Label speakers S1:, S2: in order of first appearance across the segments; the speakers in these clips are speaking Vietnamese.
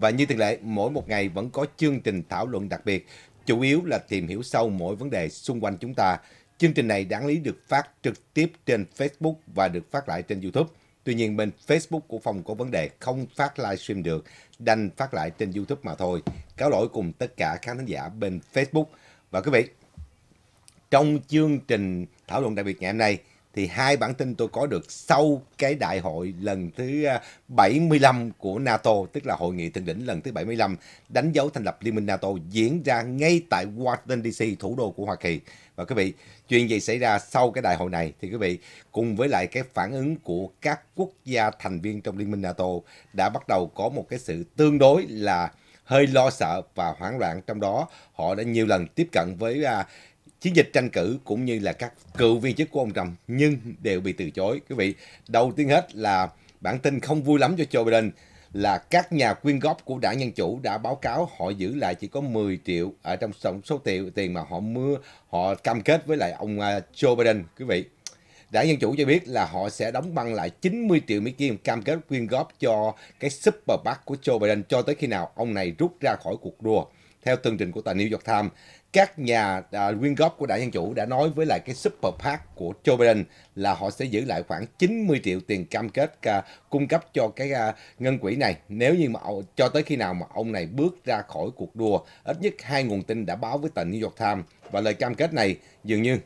S1: Và như thường lệ, mỗi một ngày vẫn có chương trình thảo luận đặc biệt, chủ yếu là tìm hiểu sâu mỗi vấn đề xung quanh chúng ta. Chương trình này đáng lý được phát trực tiếp trên Facebook và được phát lại trên YouTube. Tuy nhiên bên Facebook của phòng có vấn đề không phát livestream được, đành phát lại trên YouTube mà thôi. Cáo lỗi cùng tất cả khán thính giả bên Facebook. Và quý vị, trong chương trình thảo luận đặc biệt ngày hôm nay, thì hai bản tin tôi có được sau cái đại hội lần thứ 75 à, của NATO, tức là hội nghị thượng đỉnh lần thứ 75 đánh dấu thành lập Liên minh NATO diễn ra ngay tại Washington DC, thủ đô của Hoa Kỳ. Và quý vị, chuyện gì xảy ra sau cái đại hội này thì quý vị cùng với lại cái phản ứng của các quốc gia thành viên trong Liên minh NATO đã bắt đầu có một cái sự tương đối là hơi lo sợ và hoảng loạn trong đó họ đã nhiều lần tiếp cận với à, chiến dịch tranh cử cũng như là các cựu viên chức của ông Trump nhưng đều bị từ chối. Quý vị, đầu tiên hết là bản tin không vui lắm cho Joe Biden là các nhà quyên góp của đảng Dân Chủ đã báo cáo họ giữ lại chỉ có 10 triệu ở trong số, số tiền, tiền mà họ mưa họ cam kết với lại ông à, Joe Biden quý vị. Đảng Dân Chủ cho biết là họ sẽ đóng băng lại 90 triệu Mỹ Kim cam kết quyên góp cho cái super PAC của Joe Biden cho tới khi nào ông này rút ra khỏi cuộc đua. Theo tường trình của tờ New York Times, các nhà à, quyên góp của đảng Dân Chủ đã nói với lại cái super PAC của Joe Biden là họ sẽ giữ lại khoảng 90 triệu tiền cam kết à, cung cấp cho cái à, ngân quỹ này nếu như mà cho tới khi nào mà ông này bước ra khỏi cuộc đua. Ít nhất hai nguồn tin đã báo với tờ New York Times và lời cam kết này dường như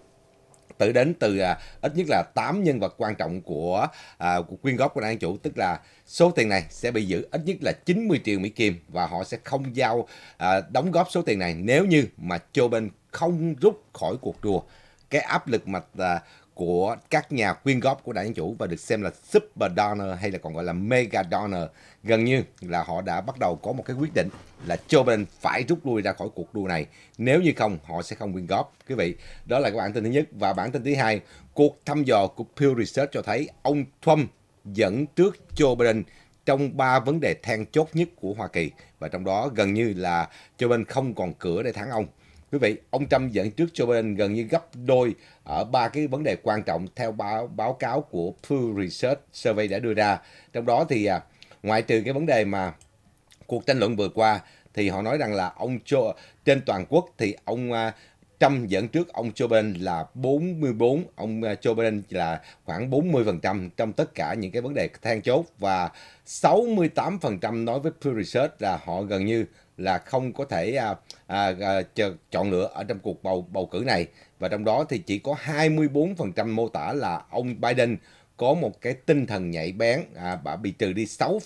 S1: tự đến từ à, ít nhất là 8 nhân vật quan trọng của, à, của quyên góp của đảng chủ tức là số tiền này sẽ bị giữ ít nhất là 90 triệu Mỹ Kim và họ sẽ không giao à, đóng góp số tiền này nếu như mà Joe Biden không rút khỏi cuộc đua cái áp lực mà à, của các nhà quyên góp của đảng dân chủ và được xem là super donor hay là còn gọi là mega donor gần như là họ đã bắt đầu có một cái quyết định là Joe Biden phải rút lui ra khỏi cuộc đua này nếu như không họ sẽ không quyên góp quý vị đó là cái bản tin thứ nhất và bản tin thứ hai cuộc thăm dò của Pew Research cho thấy ông Trump dẫn trước Joe Biden trong ba vấn đề then chốt nhất của Hoa Kỳ và trong đó gần như là Joe Biden không còn cửa để thắng ông Quý vị, ông Trump dẫn trước Joe Biden gần như gấp đôi ở ba cái vấn đề quan trọng theo báo báo cáo của Pew Research Survey đã đưa ra. Trong đó thì à, ngoại trừ cái vấn đề mà cuộc tranh luận vừa qua thì họ nói rằng là ông Joe trên toàn quốc thì ông à, Trump dẫn trước ông Joe Biden là 44, ông à, Joe Biden là khoảng 40% trong tất cả những cái vấn đề than chốt và 68% nói với Pew Research là họ gần như là không có thể à, à, à, chọn lựa ở trong cuộc bầu bầu cử này và trong đó thì chỉ có 24% mô tả là ông Biden có một cái tinh thần nhạy bén à, bà bị trừ đi 6%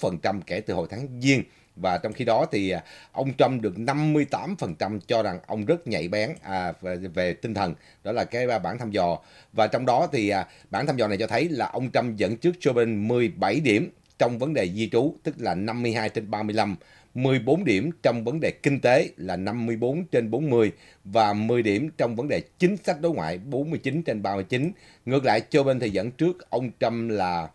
S1: kể từ hồi tháng Giêng và trong khi đó thì à, ông Trump được 58% cho rằng ông rất nhạy bén à, về, về tinh thần đó là cái à, bản thăm dò và trong đó thì à, bản thăm dò này cho thấy là ông Trump dẫn trước Joe Biden 17 điểm trong vấn đề di trú tức là 52 trên 35 14 điểm trong vấn đề kinh tế là 54 trên 40 và 10 điểm trong vấn đề chính sách đối ngoại 49 trên 39. Ngược lại, Joe Biden thì dẫn trước ông Trump là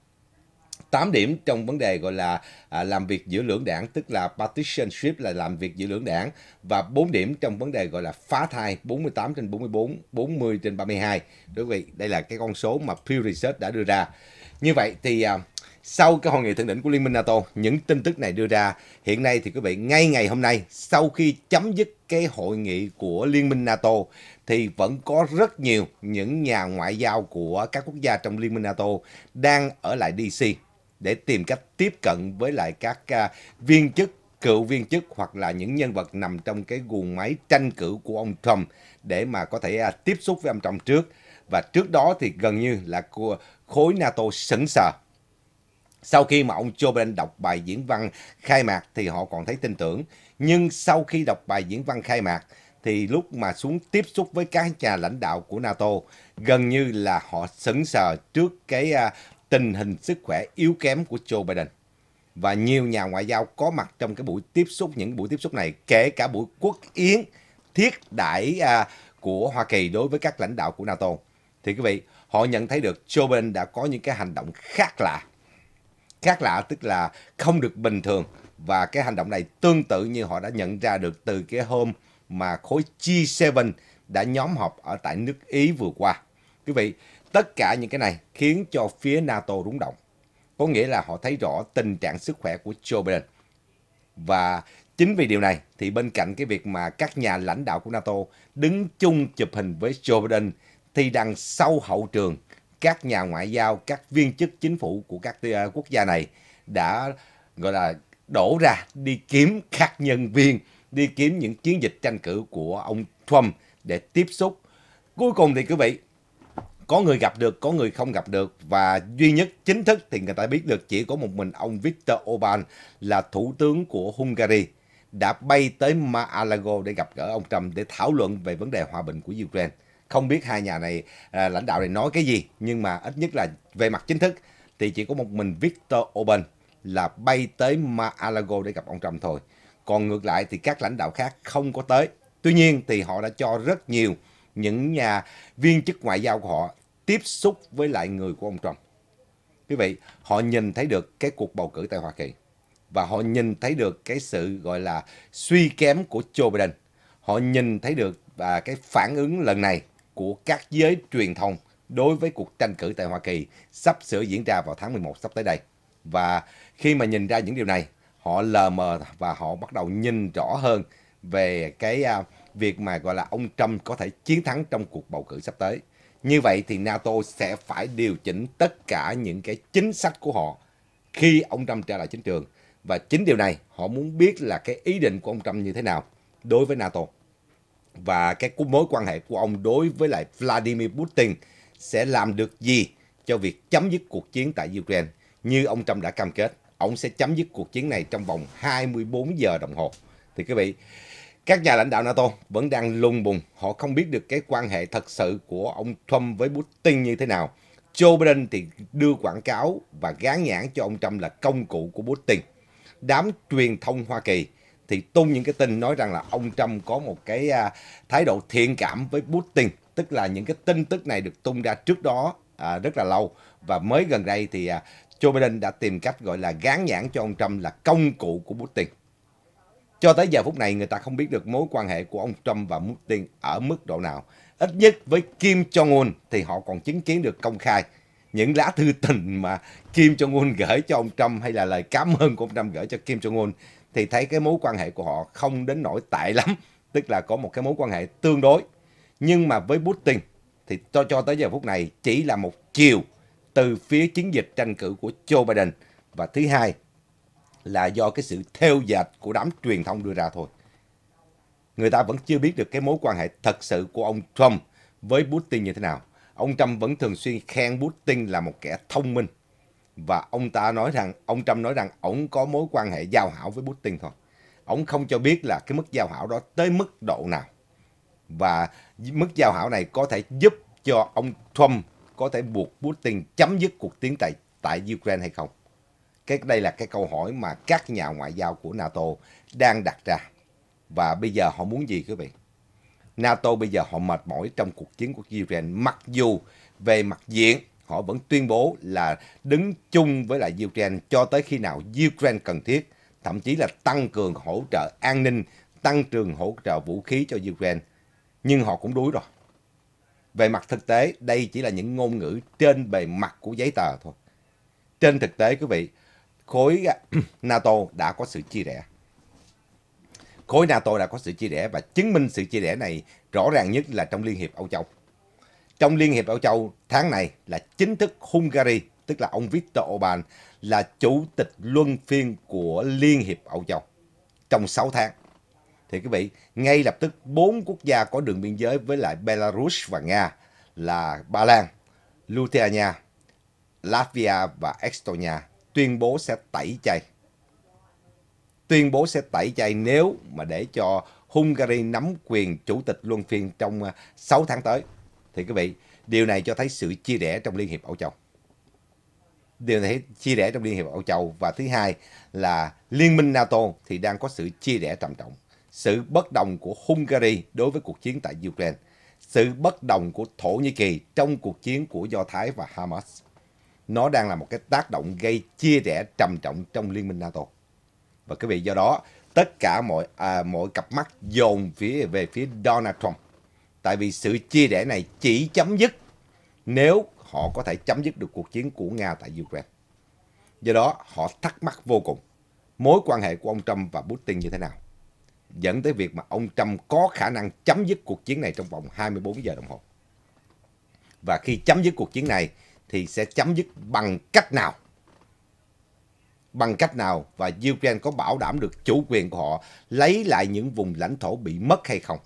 S1: 8 điểm trong vấn đề gọi là à, làm việc giữa lưỡng đảng tức là partitionship là làm việc giữa lưỡng đảng và 4 điểm trong vấn đề gọi là phá thai 48 trên 44, 40 trên 32. Đối với đây là cái con số mà Pew Research đã đưa ra. Như vậy thì à, sau cái hội nghị thượng đỉnh của Liên minh NATO, những tin tức này đưa ra, hiện nay thì quý vị ngay ngày hôm nay sau khi chấm dứt cái hội nghị của Liên minh NATO thì vẫn có rất nhiều những nhà ngoại giao của các quốc gia trong Liên minh NATO đang ở lại DC để tìm cách tiếp cận với lại các à, viên chức cựu viên chức hoặc là những nhân vật nằm trong cái guồng máy tranh cử của ông Trump để mà có thể à, tiếp xúc với ông Trump trước. Và trước đó thì gần như là khối NATO sững sờ sau khi mà ông Joe Biden đọc bài diễn văn khai mạc thì họ còn thấy tin tưởng. Nhưng sau khi đọc bài diễn văn khai mạc thì lúc mà xuống tiếp xúc với các nhà lãnh đạo của NATO, gần như là họ sững sờ trước cái à, tình hình sức khỏe yếu kém của Joe Biden. Và nhiều nhà ngoại giao có mặt trong cái buổi tiếp xúc, những buổi tiếp xúc này, kể cả buổi quốc yến thiết đại à, của Hoa Kỳ đối với các lãnh đạo của NATO. Thì quý vị, họ nhận thấy được Joe Biden đã có những cái hành động khác lạ khác lạ tức là không được bình thường và cái hành động này tương tự như họ đã nhận ra được từ cái hôm mà khối G7 đã nhóm họp ở tại nước Ý vừa qua. Quý vị, tất cả những cái này khiến cho phía NATO rúng động. Có nghĩa là họ thấy rõ tình trạng sức khỏe của Joe Biden. Và chính vì điều này thì bên cạnh cái việc mà các nhà lãnh đạo của NATO đứng chung chụp hình với Joe Biden thì đằng sau hậu trường – các nhà ngoại giao, các viên chức chính phủ của các ờ, quốc gia này đã gọi là đổ ra đi kiếm các nhân viên, đi kiếm những chiến dịch tranh cử của ông Trump để tiếp xúc. Cuối cùng thì quý vị, có người gặp được, có người không gặp được và duy nhất chính thức thì người ta biết được chỉ có một mình ông Viktor Orbán là thủ tướng của Hungary đã bay tới Mar-a-Lago để gặp gỡ ông Trump để thảo luận về vấn đề hòa bình của Ukraine không biết hai nhà này à, lãnh đạo này nói cái gì nhưng mà ít nhất là về mặt chính thức thì chỉ có một mình Victor Orbán là bay tới mar để gặp ông Trump thôi. Còn ngược lại thì các lãnh đạo khác không có tới. Tuy nhiên thì họ đã cho rất nhiều những nhà viên chức ngoại giao của họ tiếp xúc với lại người của ông Trump. Quý vị, họ nhìn thấy được cái cuộc bầu cử tại Hoa Kỳ và họ nhìn thấy được cái sự gọi là suy kém của Joe Biden. Họ nhìn thấy được và cái phản ứng lần này của các giới truyền thông đối với cuộc tranh cử tại Hoa Kỳ sắp sửa diễn ra vào tháng 11 sắp tới đây. Và khi mà nhìn ra những điều này, họ lờ mờ và họ bắt đầu nhìn rõ hơn về cái à, việc mà gọi là ông Trump có thể chiến thắng trong cuộc bầu cử sắp tới. Như vậy thì NATO sẽ phải điều chỉnh tất cả những cái chính sách của họ khi ông Trump trở lại chính trường. Và chính điều này họ muốn biết là cái ý định của ông Trump như thế nào đối với NATO và cái mối quan hệ của ông đối với lại Vladimir Putin sẽ làm được gì cho việc chấm dứt cuộc chiến tại Ukraine như ông Trump đã cam kết. Ông sẽ chấm dứt cuộc chiến này trong vòng 24 giờ đồng hồ. Thì quý vị, các nhà lãnh đạo NATO vẫn đang lung bùng. Họ không biết được cái quan hệ thật sự của ông Trump với Putin như thế nào. Joe Biden thì đưa quảng cáo và gán nhãn cho ông Trump là công cụ của Putin. Đám truyền thông Hoa Kỳ thì tung những cái tin nói rằng là ông Trump có một cái à, thái độ thiện cảm với Putin, tức là những cái tin tức này được tung ra trước đó à, rất là lâu và mới gần đây thì à, Joe Biden đã tìm cách gọi là gán nhãn cho ông Trump là công cụ của Putin. Cho tới giờ phút này người ta không biết được mối quan hệ của ông Trump và Putin ở mức độ nào. Ít nhất với Kim Jong-un thì họ còn chứng kiến được công khai những lá thư tình mà Kim Jong-un gửi cho ông Trump hay là lời cảm ơn của ông Trump gửi cho Kim Jong-un thì thấy cái mối quan hệ của họ không đến nỗi tệ lắm, tức là có một cái mối quan hệ tương đối. Nhưng mà với Putin thì cho cho tới giờ phút này chỉ là một chiều từ phía chiến dịch tranh cử của Joe Biden và thứ hai là do cái sự theo dệt của đám truyền thông đưa ra thôi. Người ta vẫn chưa biết được cái mối quan hệ thật sự của ông Trump với Putin như thế nào. Ông Trump vẫn thường xuyên khen Putin là một kẻ thông minh, và ông ta nói rằng ông Trump nói rằng ông có mối quan hệ giao hảo với Putin thôi. Ông không cho biết là cái mức giao hảo đó tới mức độ nào. Và mức giao hảo này có thể giúp cho ông Trump có thể buộc Putin chấm dứt cuộc tiến tại tại Ukraine hay không? Cái đây là cái câu hỏi mà các nhà ngoại giao của NATO đang đặt ra. Và bây giờ họ muốn gì quý vị? NATO bây giờ họ mệt mỏi trong cuộc chiến của Ukraine mặc dù về mặt diện họ vẫn tuyên bố là đứng chung với lại Ukraine cho tới khi nào Ukraine cần thiết, thậm chí là tăng cường hỗ trợ an ninh, tăng cường hỗ trợ vũ khí cho Ukraine. Nhưng họ cũng đuối rồi. Về mặt thực tế, đây chỉ là những ngôn ngữ trên bề mặt của giấy tờ thôi. Trên thực tế, quý vị, khối NATO đã có sự chia rẽ. Khối NATO đã có sự chia rẽ và chứng minh sự chia rẽ này rõ ràng nhất là trong Liên hiệp Âu Châu. Trong Liên hiệp Âu Châu tháng này là chính thức Hungary, tức là ông Viktor Orbán, là chủ tịch luân phiên của Liên hiệp Âu Châu trong 6 tháng. Thì quý vị, ngay lập tức bốn quốc gia có đường biên giới với lại Belarus và Nga là Ba Lan, Lithuania, Latvia và Estonia tuyên bố sẽ tẩy chay. Tuyên bố sẽ tẩy chay nếu mà để cho Hungary nắm quyền chủ tịch luân phiên trong 6 à, tháng tới. Thì quý vị, điều này cho thấy sự chia rẽ trong Liên hiệp Âu Châu. Điều này chia rẽ trong Liên hiệp Âu Châu và thứ hai là Liên minh NATO thì đang có sự chia rẽ trầm trọng. Sự bất đồng của Hungary đối với cuộc chiến tại Ukraine, sự bất đồng của Thổ Nhĩ Kỳ trong cuộc chiến của Do Thái và Hamas. Nó đang là một cái tác động gây chia rẽ trầm trọng trong Liên minh NATO. Và quý vị do đó, tất cả mọi à, mọi cặp mắt dồn phía về phía Donald Trump Tại vì sự chia rẽ này chỉ chấm dứt nếu họ có thể chấm dứt được cuộc chiến của Nga tại Ukraine. Do đó, họ thắc mắc vô cùng mối quan hệ của ông Trump và Putin như thế nào, dẫn tới việc mà ông Trump có khả năng chấm dứt cuộc chiến này trong vòng 24 giờ đồng hồ. Và khi chấm dứt cuộc chiến này thì sẽ chấm dứt bằng cách nào? Bằng cách nào và Ukraine có bảo đảm được chủ quyền của họ lấy lại những vùng lãnh thổ bị mất hay không?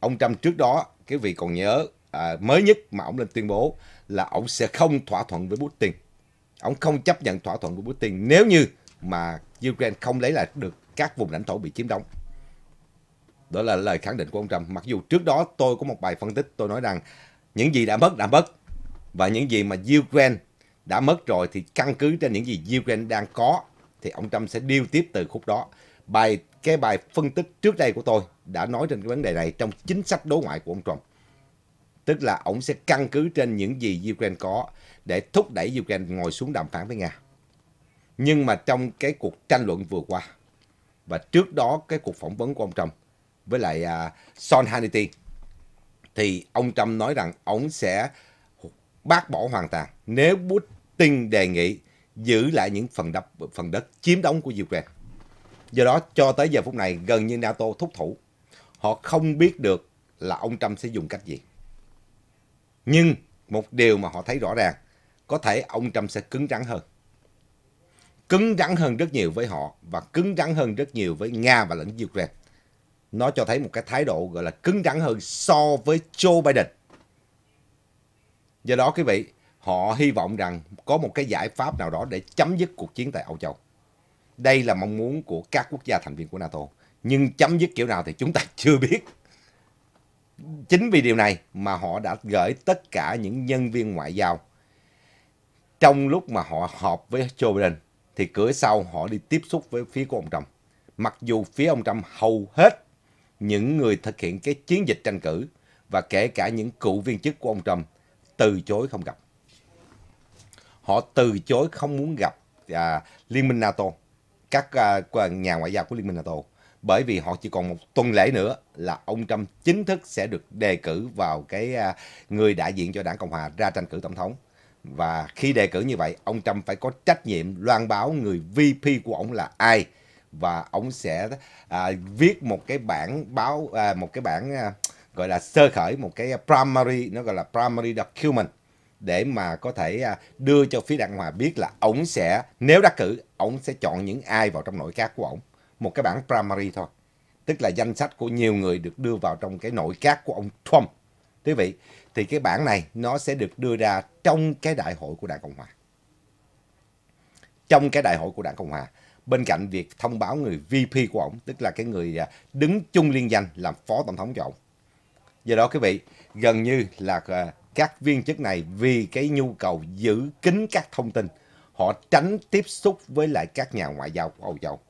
S1: ông Trump trước đó cái vị còn nhớ à, mới nhất mà ông lên tuyên bố là ông sẽ không thỏa thuận với Putin ông không chấp nhận thỏa thuận của Putin nếu như mà Ukraine không lấy lại được các vùng lãnh thổ bị chiếm đóng đó là lời khẳng định của ông Trump mặc dù trước đó tôi có một bài phân tích tôi nói rằng những gì đã mất đã mất và những gì mà Ukraine đã mất rồi thì căn cứ trên những gì Ukraine đang có thì ông Trump sẽ điêu tiếp từ khúc đó bài cái bài phân tích trước đây của tôi đã nói trên cái vấn đề này trong chính sách đối ngoại của ông Trump. Tức là ông sẽ căn cứ trên những gì Ukraine có để thúc đẩy Ukraine ngồi xuống đàm phán với Nga. Nhưng mà trong cái cuộc tranh luận vừa qua và trước đó cái cuộc phỏng vấn của ông Trump với lại uh, à, Son Hannity thì ông Trump nói rằng ông sẽ bác bỏ hoàn toàn nếu Putin đề nghị giữ lại những phần đất phần đất chiếm đóng của Ukraine. Do đó cho tới giờ phút này gần như NATO thúc thủ Họ không biết được là ông Trump sẽ dùng cách gì. Nhưng một điều mà họ thấy rõ ràng, có thể ông Trump sẽ cứng rắn hơn. Cứng rắn hơn rất nhiều với họ và cứng rắn hơn rất nhiều với Nga và lẫn Ukraine. Nó cho thấy một cái thái độ gọi là cứng rắn hơn so với Joe Biden. Do đó quý vị, họ hy vọng rằng có một cái giải pháp nào đó để chấm dứt cuộc chiến tại Âu Châu. Đây là mong muốn của các quốc gia thành viên của NATO nhưng chấm dứt kiểu nào thì chúng ta chưa biết chính vì điều này mà họ đã gửi tất cả những nhân viên ngoại giao trong lúc mà họ họp với Joe Biden thì cửa sau họ đi tiếp xúc với phía của ông Trump. Mặc dù phía ông Trump hầu hết những người thực hiện cái chiến dịch tranh cử và kể cả những cựu viên chức của ông Trump từ chối không gặp. Họ từ chối không muốn gặp à, Liên minh NATO, các à, nhà ngoại giao của Liên minh NATO bởi vì họ chỉ còn một tuần lễ nữa là ông Trump chính thức sẽ được đề cử vào cái à, người đại diện cho đảng Cộng hòa ra tranh cử tổng thống. Và khi đề cử như vậy, ông Trump phải có trách nhiệm loan báo người VP của ông là ai và ông sẽ à, viết một cái bản báo à, một cái bản à, gọi là sơ khởi một cái primary nó gọi là primary document để mà có thể à, đưa cho phía đảng hòa biết là ông sẽ nếu đắc cử ông sẽ chọn những ai vào trong nội các của ông một cái bảng primary thôi. Tức là danh sách của nhiều người được đưa vào trong cái nội các của ông Trump. Quý vị, thì cái bảng này nó sẽ được đưa ra trong cái đại hội của Đảng Cộng Hòa. Trong cái đại hội của Đảng Cộng Hòa. Bên cạnh việc thông báo người VP của ông, tức là cái người à, đứng chung liên danh làm phó tổng thống cho ông. Do đó quý vị, gần như là à, các viên chức này vì cái nhu cầu giữ kín các thông tin, họ tránh tiếp xúc với lại các nhà ngoại giao của Âu Châu.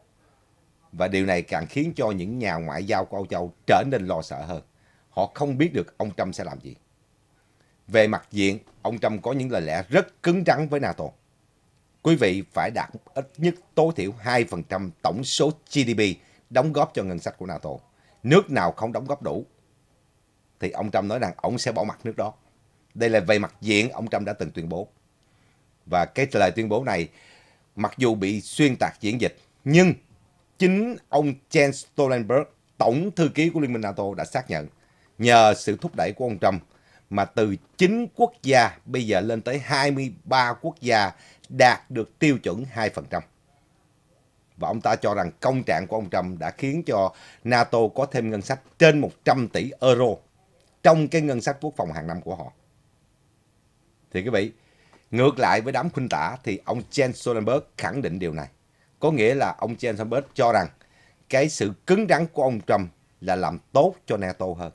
S1: Và điều này càng khiến cho những nhà ngoại giao của Âu Châu trở nên lo sợ hơn. Họ không biết được ông Trump sẽ làm gì. Về mặt diện, ông Trump có những lời lẽ rất cứng rắn với NATO. Quý vị phải đạt ít nhất tối thiểu 2% tổng số GDP đóng góp cho ngân sách của NATO. Nước nào không đóng góp đủ thì ông Trump nói rằng ông sẽ bỏ mặt nước đó. Đây là về mặt diện ông Trump đã từng tuyên bố. Và cái lời tuyên bố này mặc dù bị xuyên tạc diễn dịch nhưng chính ông Jens Stoltenberg, tổng thư ký của Liên minh NATO đã xác nhận. Nhờ sự thúc đẩy của ông Trump mà từ 9 quốc gia bây giờ lên tới 23 quốc gia đạt được tiêu chuẩn 2%. Và ông ta cho rằng công trạng của ông Trump đã khiến cho NATO có thêm ngân sách trên 100 tỷ euro trong cái ngân sách quốc phòng hàng năm của họ. Thì quý vị, ngược lại với đám khuynh tả thì ông Jens Stoltenberg khẳng định điều này. Có nghĩa là ông James Sandberg cho rằng cái sự cứng rắn của ông Trump là làm tốt cho NATO hơn,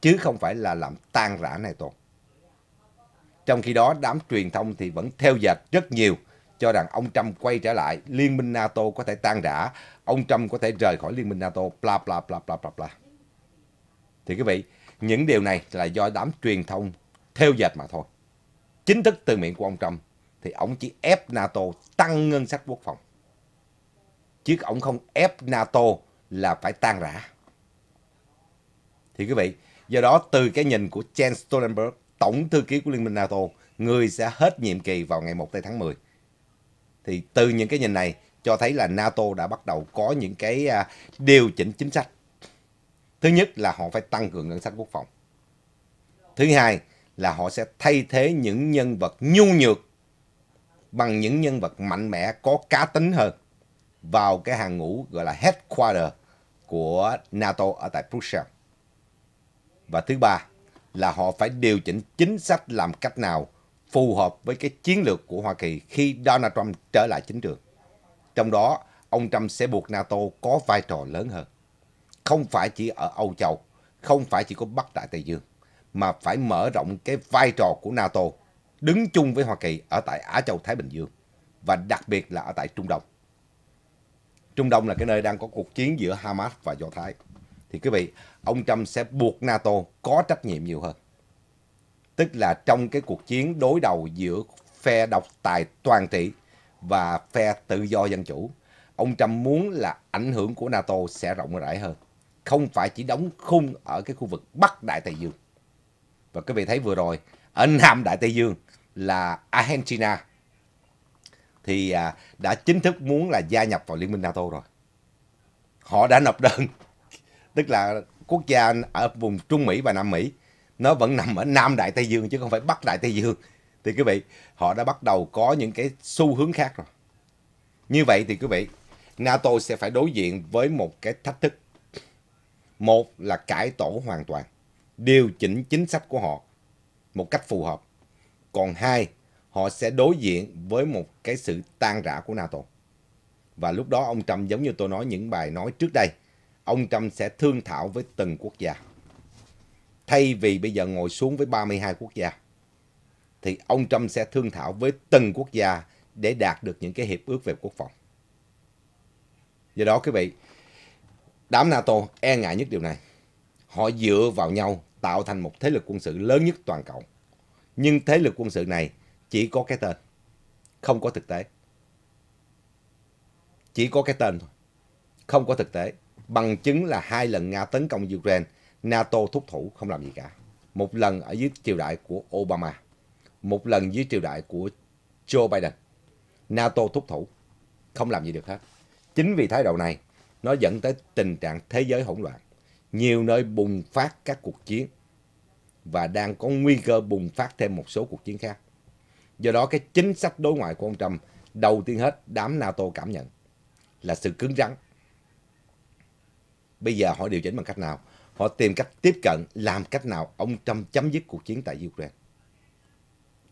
S1: chứ không phải là làm tan rã NATO. Trong khi đó, đám truyền thông thì vẫn theo dệt rất nhiều, cho rằng ông Trump quay trở lại, liên minh NATO có thể tan rã, ông Trump có thể rời khỏi liên minh NATO, bla bla bla bla bla bla. Thì quý vị, những điều này là do đám truyền thông theo dệt mà thôi. Chính thức từ miệng của ông Trump thì ông chỉ ép NATO tăng ngân sách quốc phòng chứ ông không ép NATO là phải tan rã. Thì quý vị, do đó từ cái nhìn của Jens Stoltenberg, Tổng Thư ký của Liên minh NATO, người sẽ hết nhiệm kỳ vào ngày 1 tây tháng 10. Thì từ những cái nhìn này cho thấy là NATO đã bắt đầu có những cái à, điều chỉnh chính sách. Thứ nhất là họ phải tăng cường ngân sách quốc phòng. Thứ hai là họ sẽ thay thế những nhân vật nhu nhược bằng những nhân vật mạnh mẽ có cá tính hơn vào cái hàng ngũ gọi là headquarter của NATO ở tại Brussels Và thứ ba là họ phải điều chỉnh chính sách làm cách nào phù hợp với cái chiến lược của Hoa Kỳ khi Donald Trump trở lại chính trường. Trong đó, ông Trump sẽ buộc NATO có vai trò lớn hơn. Không phải chỉ ở Âu Châu, không phải chỉ có Bắc Đại Tây Dương, mà phải mở rộng cái vai trò của NATO đứng chung với Hoa Kỳ ở tại Á Châu Thái Bình Dương và đặc biệt là ở tại Trung Đông. Trung Đông là cái nơi đang có cuộc chiến giữa Hamas và Do Thái. Thì quý vị, ông Trump sẽ buộc NATO có trách nhiệm nhiều hơn. Tức là trong cái cuộc chiến đối đầu giữa phe độc tài toàn trị và phe tự do dân chủ, ông Trump muốn là ảnh hưởng của NATO sẽ rộng rãi hơn. Không phải chỉ đóng khung ở cái khu vực Bắc Đại Tây Dương. Và quý vị thấy vừa rồi, ở Nam Đại Tây Dương là Argentina, thì à, đã chính thức muốn là gia nhập vào Liên minh NATO rồi. Họ đã nộp đơn, tức là quốc gia ở vùng Trung Mỹ và Nam Mỹ, nó vẫn nằm ở Nam Đại Tây Dương chứ không phải Bắc Đại Tây Dương. Thì quý vị, họ đã bắt đầu có những cái xu hướng khác rồi. Như vậy thì quý vị, NATO sẽ phải đối diện với một cái thách thức. Một là cải tổ hoàn toàn, điều chỉnh chính sách của họ một cách phù hợp. Còn hai họ sẽ đối diện với một cái sự tan rã của NATO. Và lúc đó ông Trump giống như tôi nói những bài nói trước đây, ông Trump sẽ thương thảo với từng quốc gia. Thay vì bây giờ ngồi xuống với 32 quốc gia, thì ông Trump sẽ thương thảo với từng quốc gia để đạt được những cái hiệp ước về quốc phòng. Do đó quý vị, đám NATO e ngại nhất điều này. Họ dựa vào nhau tạo thành một thế lực quân sự lớn nhất toàn cầu. Nhưng thế lực quân sự này chỉ có cái tên, không có thực tế. Chỉ có cái tên thôi, không có thực tế. Bằng chứng là hai lần Nga tấn công Ukraine, NATO thúc thủ không làm gì cả. Một lần ở dưới triều đại của Obama, một lần dưới triều đại của Joe Biden. NATO thúc thủ, không làm gì được hết. Chính vì thái độ này, nó dẫn tới tình trạng thế giới hỗn loạn. Nhiều nơi bùng phát các cuộc chiến và đang có nguy cơ bùng phát thêm một số cuộc chiến khác. Do đó cái chính sách đối ngoại của ông Trump đầu tiên hết đám NATO cảm nhận là sự cứng rắn. Bây giờ họ điều chỉnh bằng cách nào? Họ tìm cách tiếp cận làm cách nào ông Trump chấm dứt cuộc chiến tại Ukraine.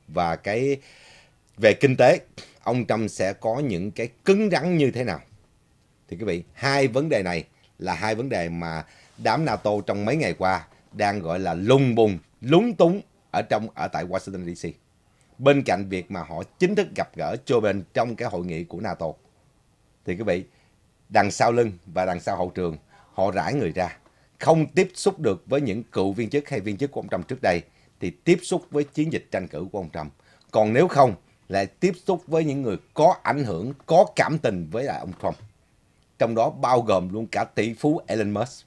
S1: Và cái về kinh tế, ông Trump sẽ có những cái cứng rắn như thế nào? Thì quý vị, hai vấn đề này là hai vấn đề mà đám NATO trong mấy ngày qua đang gọi là lung bùng, lúng túng ở trong ở tại Washington DC bên cạnh việc mà họ chính thức gặp gỡ Joe Biden trong cái hội nghị của NATO thì quý vị đằng sau lưng và đằng sau hậu trường họ rải người ra không tiếp xúc được với những cựu viên chức hay viên chức của ông Trump trước đây thì tiếp xúc với chiến dịch tranh cử của ông Trump còn nếu không lại tiếp xúc với những người có ảnh hưởng có cảm tình với lại ông Trump trong đó bao gồm luôn cả tỷ phú Elon Musk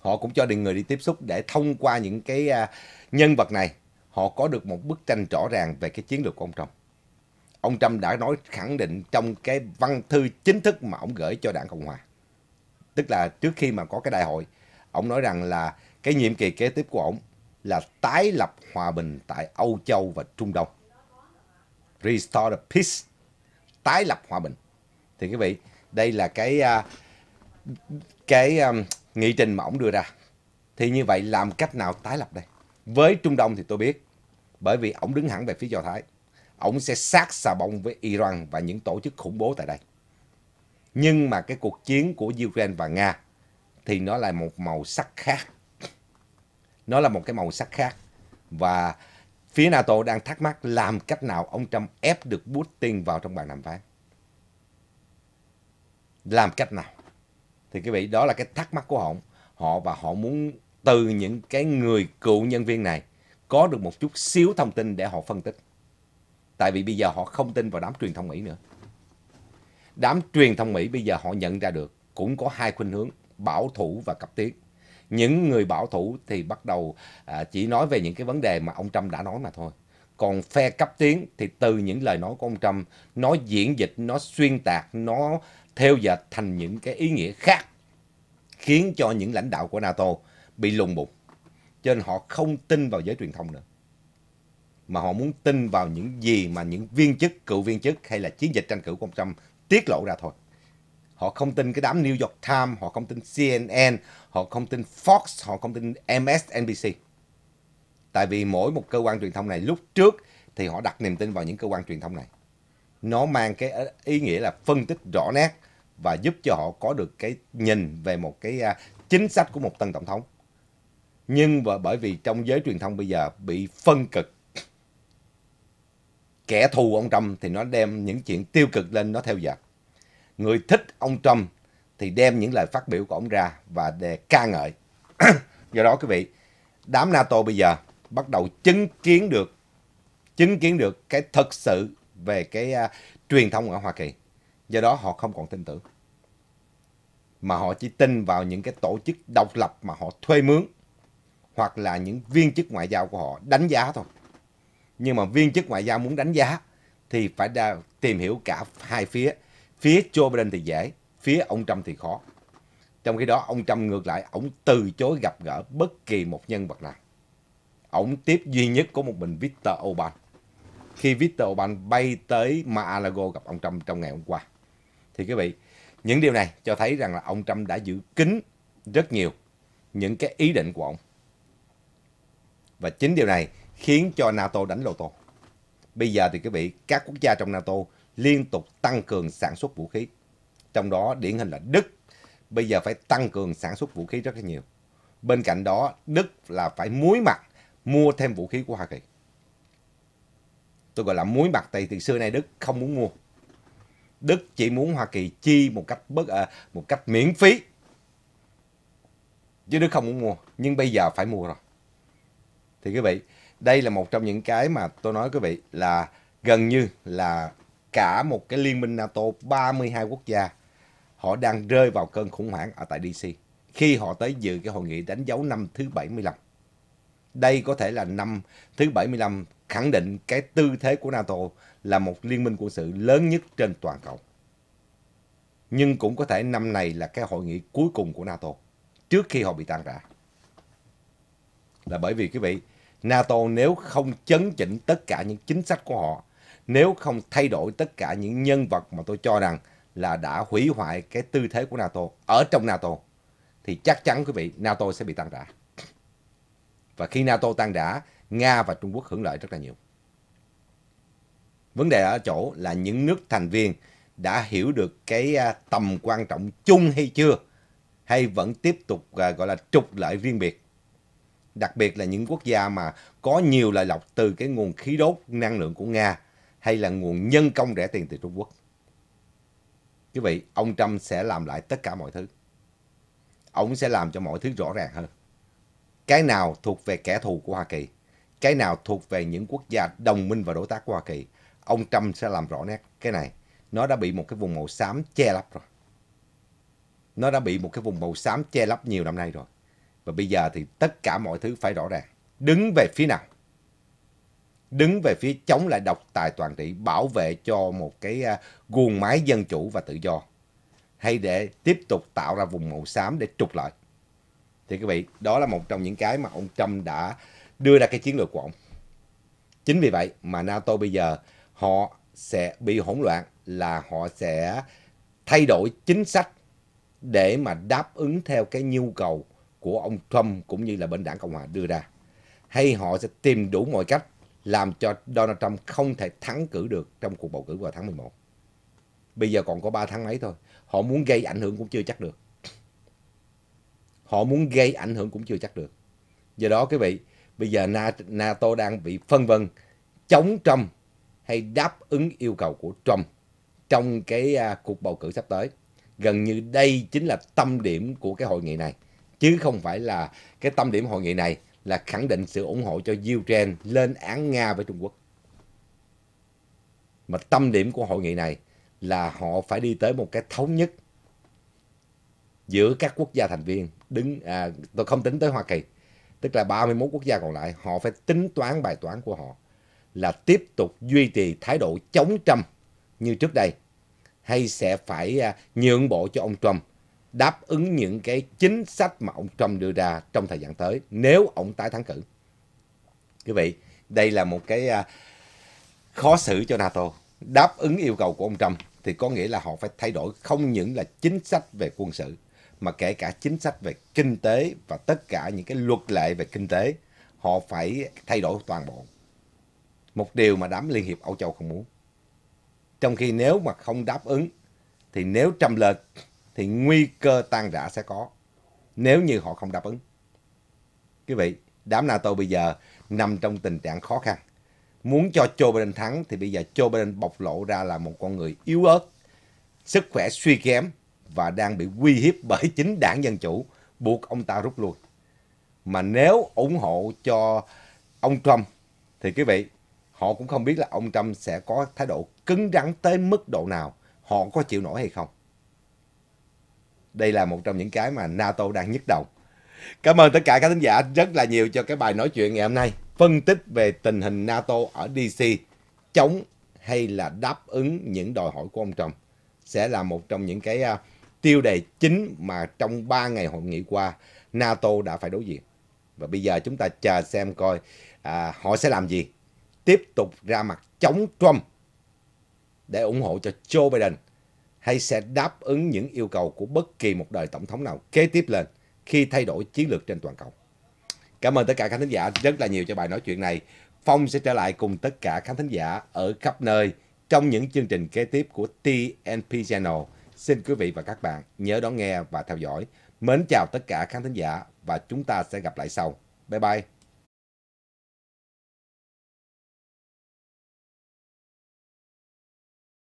S1: họ cũng cho đi người đi tiếp xúc để thông qua những cái à, nhân vật này họ có được một bức tranh rõ ràng về cái chiến lược của ông Trump. Ông Trump đã nói khẳng định trong cái văn thư chính thức mà ông gửi cho đảng Cộng Hòa. Tức là trước khi mà có cái đại hội, ông nói rằng là cái nhiệm kỳ kế tiếp của ông là tái lập hòa bình tại Âu Châu và Trung Đông. Restore the peace. Tái lập hòa bình. Thì quý vị, đây là cái à, cái à, nghị trình mà ông đưa ra. Thì như vậy làm cách nào tái lập đây? Với Trung Đông thì tôi biết bởi vì ổng đứng hẳn về phía Do Thái. Ổng sẽ sát xà bông với Iran và những tổ chức khủng bố tại đây. Nhưng mà cái cuộc chiến của Ukraine và Nga thì nó là một màu sắc khác. Nó là một cái màu sắc khác. Và phía NATO đang thắc mắc làm cách nào ông Trump ép được Putin vào trong bàn đàm phán. Làm cách nào? Thì quý vị, đó là cái thắc mắc của họ. Họ và họ muốn từ những cái người cựu nhân viên này có được một chút xíu thông tin để họ phân tích. Tại vì bây giờ họ không tin vào đám truyền thông Mỹ nữa. Đám truyền thông Mỹ bây giờ họ nhận ra được cũng có hai khuynh hướng, bảo thủ và cấp tiến. Những người bảo thủ thì bắt đầu à, chỉ nói về những cái vấn đề mà ông Trump đã nói mà thôi. Còn phe cấp tiến thì từ những lời nói của ông Trump, nó diễn dịch, nó xuyên tạc, nó theo dệt thành những cái ý nghĩa khác khiến cho những lãnh đạo của NATO bị lùng bụng cho nên họ không tin vào giới truyền thông nữa. Mà họ muốn tin vào những gì mà những viên chức, cựu viên chức hay là chiến dịch tranh cử của ông Trump tiết lộ ra thôi. Họ không tin cái đám New York Times, họ không tin CNN, họ không tin Fox, họ không tin MSNBC. Tại vì mỗi một cơ quan truyền thông này lúc trước thì họ đặt niềm tin vào những cơ quan truyền thông này. Nó mang cái ý nghĩa là phân tích rõ nét và giúp cho họ có được cái nhìn về một cái à, chính sách của một tân tổng thống nhưng và bởi vì trong giới truyền thông bây giờ bị phân cực kẻ thù ông Trump thì nó đem những chuyện tiêu cực lên nó theo dệt người thích ông Trump thì đem những lời phát biểu của ông ra và đề ca ngợi do đó quý vị đám NATO bây giờ bắt đầu chứng kiến được chứng kiến được cái thật sự về cái uh, truyền thông ở Hoa Kỳ do đó họ không còn tin tưởng mà họ chỉ tin vào những cái tổ chức độc lập mà họ thuê mướn hoặc là những viên chức ngoại giao của họ đánh giá thôi. Nhưng mà viên chức ngoại giao muốn đánh giá thì phải đa, tìm hiểu cả hai phía. Phía Joe Biden thì dễ, phía ông Trump thì khó. Trong khi đó ông Trump ngược lại, ông từ chối gặp gỡ bất kỳ một nhân vật nào. Ông tiếp duy nhất có một mình Victor Oban. Khi Victor Oban bay tới Mar-a-Lago gặp ông Trump trong ngày hôm qua. Thì quý vị, những điều này cho thấy rằng là ông Trump đã giữ kín rất nhiều những cái ý định của ông. Và chính điều này khiến cho NATO đánh lô tô. Bây giờ thì quý vị, các quốc gia trong NATO liên tục tăng cường sản xuất vũ khí. Trong đó điển hình là Đức bây giờ phải tăng cường sản xuất vũ khí rất là nhiều. Bên cạnh đó, Đức là phải muối mặt mua thêm vũ khí của Hoa Kỳ. Tôi gọi là muối mặt tại từ xưa nay Đức không muốn mua. Đức chỉ muốn Hoa Kỳ chi một cách bất à, một cách miễn phí. Chứ Đức không muốn mua, nhưng bây giờ phải mua rồi thì quý vị đây là một trong những cái mà tôi nói quý vị là gần như là cả một cái liên minh NATO 32 quốc gia họ đang rơi vào cơn khủng hoảng ở tại DC khi họ tới dự cái hội nghị đánh dấu năm thứ 75. Đây có thể là năm thứ 75 khẳng định cái tư thế của NATO là một liên minh quân sự lớn nhất trên toàn cầu. Nhưng cũng có thể năm này là cái hội nghị cuối cùng của NATO trước khi họ bị tan rã là bởi vì quý vị, NATO nếu không chấn chỉnh tất cả những chính sách của họ, nếu không thay đổi tất cả những nhân vật mà tôi cho rằng là đã hủy hoại cái tư thế của NATO ở trong NATO, thì chắc chắn quý vị, NATO sẽ bị tan rã. Và khi NATO tan rã, Nga và Trung Quốc hưởng lợi rất là nhiều. Vấn đề ở chỗ là những nước thành viên đã hiểu được cái à, tầm quan trọng chung hay chưa, hay vẫn tiếp tục à, gọi là trục lợi riêng biệt đặc biệt là những quốc gia mà có nhiều lợi lộc từ cái nguồn khí đốt năng lượng của Nga hay là nguồn nhân công rẻ tiền từ Trung Quốc. Quý vị, ông Trump sẽ làm lại tất cả mọi thứ. Ông sẽ làm cho mọi thứ rõ ràng hơn. Cái nào thuộc về kẻ thù của Hoa Kỳ, cái nào thuộc về những quốc gia đồng minh và đối tác của Hoa Kỳ, ông Trump sẽ làm rõ nét cái này. Nó đã bị một cái vùng màu xám che lấp rồi. Nó đã bị một cái vùng màu xám che lấp nhiều năm nay rồi. Và bây giờ thì tất cả mọi thứ phải rõ ràng. Đứng về phía nào? Đứng về phía chống lại độc tài toàn trị, bảo vệ cho một cái à, guồng máy dân chủ và tự do. Hay để tiếp tục tạo ra vùng màu xám để trục lợi. Thì quý vị, đó là một trong những cái mà ông Trump đã đưa ra cái chiến lược của ông. Chính vì vậy mà NATO bây giờ họ sẽ bị hỗn loạn là họ sẽ thay đổi chính sách để mà đáp ứng theo cái nhu cầu của ông Trump cũng như là bên đảng Cộng hòa đưa ra. Hay họ sẽ tìm đủ mọi cách làm cho Donald Trump không thể thắng cử được trong cuộc bầu cử vào tháng 11. Bây giờ còn có 3 tháng mấy thôi. Họ muốn gây ảnh hưởng cũng chưa chắc được. Họ muốn gây ảnh hưởng cũng chưa chắc được. Do đó quý vị, bây giờ NATO đang bị phân vân chống Trump hay đáp ứng yêu cầu của Trump trong cái à, cuộc bầu cử sắp tới. Gần như đây chính là tâm điểm của cái hội nghị này chứ không phải là cái tâm điểm hội nghị này là khẳng định sự ủng hộ cho Ukraine lên án Nga với Trung Quốc. Mà tâm điểm của hội nghị này là họ phải đi tới một cái thống nhất giữa các quốc gia thành viên đứng à, tôi không tính tới Hoa Kỳ tức là 31 quốc gia còn lại họ phải tính toán bài toán của họ là tiếp tục duy trì thái độ chống Trump như trước đây hay sẽ phải à, nhượng bộ cho ông Trump đáp ứng những cái chính sách mà ông Trump đưa ra trong thời gian tới nếu ông tái thắng cử. Quý vị, đây là một cái à, khó xử cho NATO. Đáp ứng yêu cầu của ông Trump thì có nghĩa là họ phải thay đổi không những là chính sách về quân sự mà kể cả chính sách về kinh tế và tất cả những cái luật lệ về kinh tế họ phải thay đổi toàn bộ. Một điều mà đám Liên hiệp Âu Châu không muốn. Trong khi nếu mà không đáp ứng thì nếu Trump lên thì nguy cơ tan rã sẽ có nếu như họ không đáp ứng. Quý vị, đám NATO bây giờ nằm trong tình trạng khó khăn. Muốn cho Joe Biden thắng thì bây giờ Joe Biden bộc lộ ra là một con người yếu ớt, sức khỏe suy kém và đang bị uy hiếp bởi chính đảng Dân Chủ buộc ông ta rút lui. Mà nếu ủng hộ cho ông Trump thì quý vị, họ cũng không biết là ông Trump sẽ có thái độ cứng rắn tới mức độ nào, họ có chịu nổi hay không đây là một trong những cái mà NATO đang nhức đầu. Cảm ơn tất cả các thính giả rất là nhiều cho cái bài nói chuyện ngày hôm nay. Phân tích về tình hình NATO ở DC chống hay là đáp ứng những đòi hỏi của ông Trump sẽ là một trong những cái à, tiêu đề chính mà trong 3 ngày hội nghị qua NATO đã phải đối diện. Và bây giờ chúng ta chờ xem coi à, họ sẽ làm gì. Tiếp tục ra mặt chống Trump để ủng hộ cho Joe Biden hay sẽ đáp ứng những yêu cầu của bất kỳ một đời tổng thống nào kế tiếp lên khi thay đổi chiến lược trên toàn cầu. Cảm ơn tất cả khán thính giả rất là nhiều cho bài nói chuyện này. Phong sẽ trở lại cùng tất cả khán thính giả ở khắp nơi trong những chương trình kế tiếp của TNP Channel. Xin quý vị và các bạn nhớ đón nghe và theo dõi. Mến chào tất cả khán thính giả và chúng ta sẽ gặp lại sau. Bye bye!